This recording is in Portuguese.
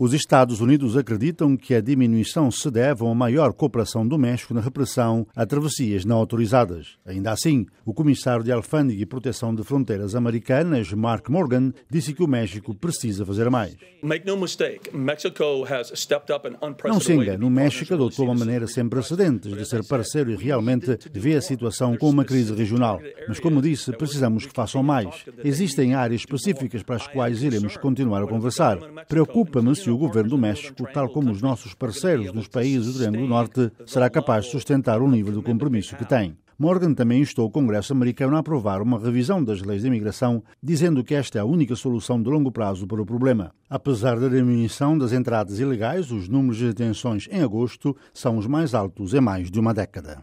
Os Estados Unidos acreditam que a diminuição se deve a uma maior cooperação do México na repressão a travessias não autorizadas. Ainda assim, o comissário de Alfândega e Proteção de Fronteiras Americanas, Mark Morgan, disse que o México precisa fazer mais. Não se engane, o México adotou uma maneira sem precedentes de ser parceiro e realmente vê a situação como uma crise regional. Mas, como disse, precisamos que façam mais. Existem áreas específicas para as quais iremos continuar a conversar. Preocupa-me se se o governo do México, tal como os nossos parceiros nos países do do Norte, será capaz de sustentar o nível do compromisso que tem. Morgan também instou o Congresso americano a aprovar uma revisão das leis de imigração, dizendo que esta é a única solução de longo prazo para o problema. Apesar da diminuição das entradas ilegais, os números de detenções em agosto são os mais altos em mais de uma década.